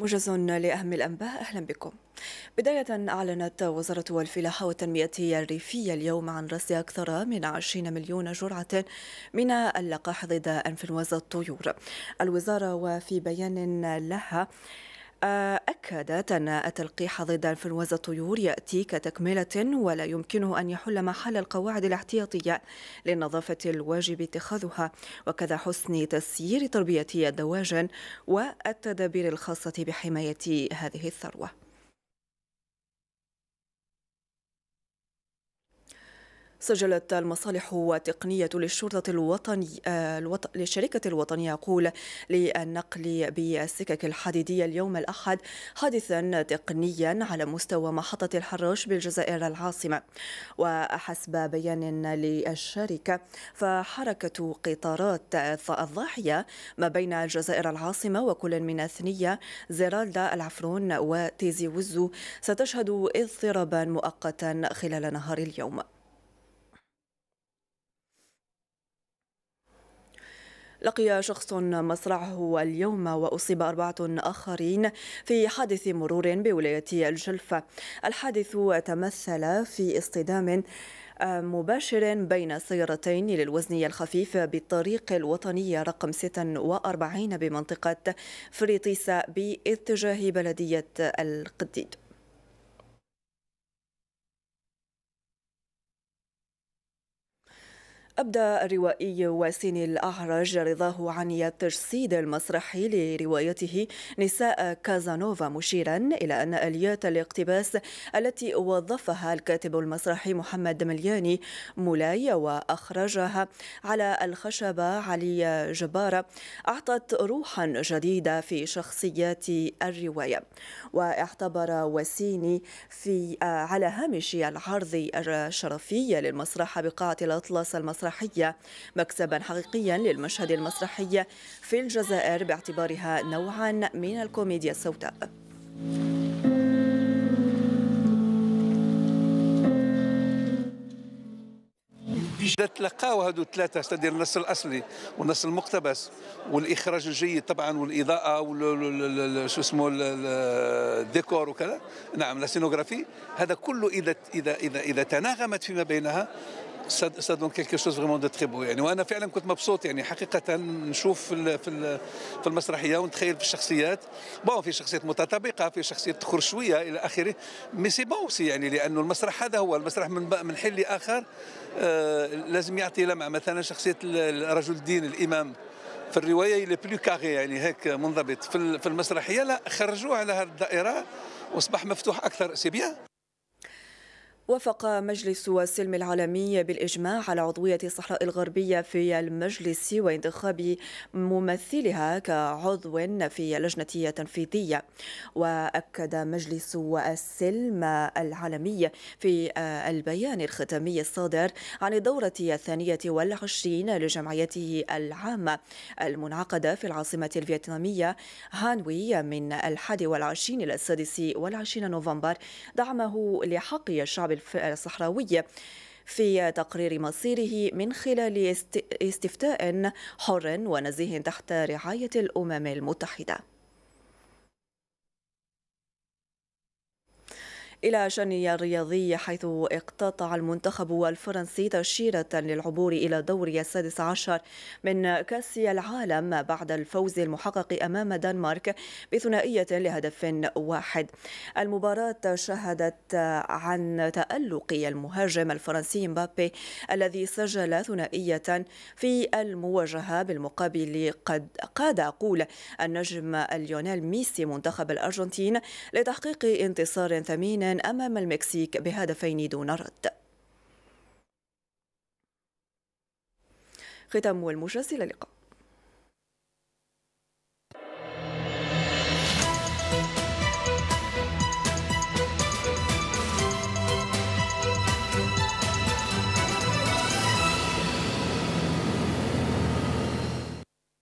موجز لأهم الأنباء أهلا بكم بداية أعلنت وزارة الفلاحة والتنمية الريفية اليوم عن رصد أكثر من 20 مليون جرعة من اللقاح ضد أنفلونزا الطيور الوزارة وفي بيان لها أكدت أن التلقيح ضد إنفلونزا الطيور يأتي كتكملة ولا يمكنه أن يحل محل القواعد الاحتياطية للنظافة الواجب اتخاذها وكذا حسن تسيير تربية الدواجن والتدابير الخاصة بحماية هذه الثروة سجلت المصالح وتقنية للشرطة الوطني آه، الوط... للشركة الوطنية عقول للنقل بالسكك الحديدية اليوم الأحد حادثا تقنيا على مستوى محطة الحراش بالجزائر العاصمة وحسب بيان للشركة فحركة قطارات الضاحية ما بين الجزائر العاصمة وكل من أثنية زيرالدا العفرون وتيزي وزو ستشهد اضطرابا مؤقتا خلال نهار اليوم لقي شخص مصرعه اليوم وأصيب أربعة آخرين في حادث مرور بولاية الجلفة الحادث تمثل في اصطدام مباشر بين سيارتين للوزن الخفيف بالطريق الوطني رقم 46 بمنطقة فريطيسة باتجاه بلدية القديد أبدى الروائي واسين الأعرج رضاه عن التجسيد المسرحي لروايته نساء كازانوفا مشيرا إلى أن أليات الاقتباس التي وظفها الكاتب المسرحي محمد ملياني مولاي وأخرجها على الخشبة علي جبارة أعطت روحا جديدة في شخصيات الرواية واعتبر واسيني في على هامش العرض الشرفي للمسرحة بقاعة الأطلس المسرحية المسرحية مكسبا حقيقيا للمشهد المسرحي في الجزائر باعتبارها نوعا من الكوميديا السوداء تلقاو هذو الثلاثه ستدير النص الاصلي والنص المقتبس والاخراج الجيد طبعا والاضاءه وشو اسمه الديكور وكذا نعم لا هذا كله اذا اذا اذا اذا تناغمت فيما بينها استاذ دون كيلكو شوز فريمون دو تري بو يعني وانا فعلا كنت مبسوط يعني حقيقه نشوف في في المسرحيه ونتخيل في الشخصيات بون في شخصيات متطابقه في شخصيات تخرج شويه الى اخره مي سي بون سي يعني لانه المسرح هذا هو المسرح من من حل لاخر آه لازم يعطي لمعه مثلا شخصيه رجل الدين الامام في الروايه اللي بلو كاري يعني هيك منضبط في المسرحيه لا خرجوه على هذه الدائره واصبح مفتوح اكثر سي بيان وافق مجلس السلم العالمي بالإجماع على عضوية الصحراء الغربية في المجلس وانتخاب ممثلها كعضو في لجنة تنفيذية وأكد مجلس السلم العالمي في البيان الختامي الصادر عن الدورة الثانية والعشرين لجمعيته العامة المنعقدة في العاصمة الفيتنامية هانوي من الحادي والعشرين إلى السادس والعشرين نوفمبر دعمه لحق الشعب الصحراوي في تقرير مصيره من خلال استفتاء حر ونزيه تحت رعاية الأمم المتحدة إلى شأنها الرياضي حيث اقتطع المنتخب الفرنسي تأشيرة للعبور إلى دوري السادس عشر من كأس العالم بعد الفوز المحقق أمام دنمارك بثنائية لهدف واحد المباراة شهدت عن تألق المهاجم الفرنسي مبابي الذي سجل ثنائية في المواجهة بالمقابل قد قاد أقول النجم ليونيل ميسي منتخب الأرجنتين لتحقيق انتصار ثمين لبنان أمام المكسيك بهدفين دون رد ختام المجلس إلى اللقاء